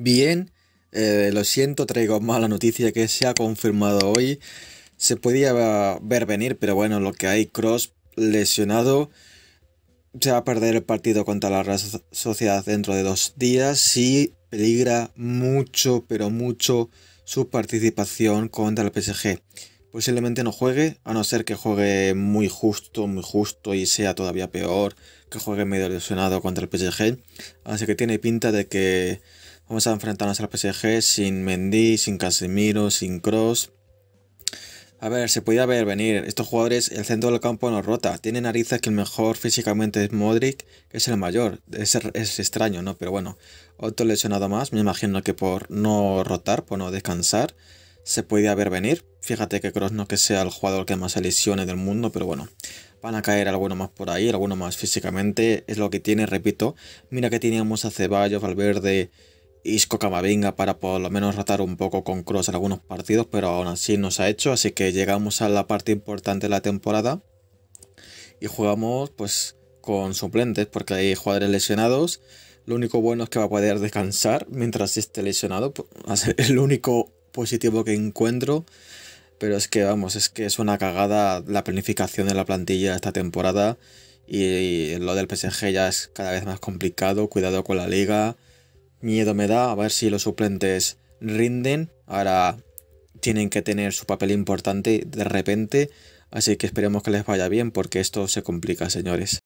Bien, eh, lo siento, traigo mala noticia que se ha confirmado hoy. Se podía ver venir, pero bueno, lo que hay, Cross lesionado. Se va a perder el partido contra la Sociedad dentro de dos días y peligra mucho, pero mucho su participación contra el PSG. Posiblemente no juegue, a no ser que juegue muy justo, muy justo y sea todavía peor que juegue medio lesionado contra el PSG. Así que tiene pinta de que Vamos a enfrentarnos al PSG sin Mendy, sin Casemiro, sin Cross. A ver, se podía ver venir. Estos jugadores, el centro del campo no rota. Tiene narices que el mejor físicamente es Modric, que es el mayor. Es, es extraño, ¿no? Pero bueno, otro lesionado más. Me imagino que por no rotar, por no descansar, se podía ver venir. Fíjate que Cross no que sea el jugador que más se lesione del mundo, pero bueno, van a caer alguno más por ahí, alguno más físicamente. Es lo que tiene, repito. Mira que teníamos a Ceballos, Valverde Isco Camavinga para por lo menos ratar un poco con Cross en algunos partidos, pero aún así nos ha hecho, así que llegamos a la parte importante de la temporada y jugamos pues con suplentes porque hay jugadores lesionados. Lo único bueno es que va a poder descansar mientras esté lesionado, es pues, el único positivo que encuentro. Pero es que vamos, es que es una cagada la planificación de la plantilla esta temporada y lo del PSG ya es cada vez más complicado, cuidado con la liga Miedo me da a ver si los suplentes rinden. Ahora tienen que tener su papel importante de repente. Así que esperemos que les vaya bien porque esto se complica, señores.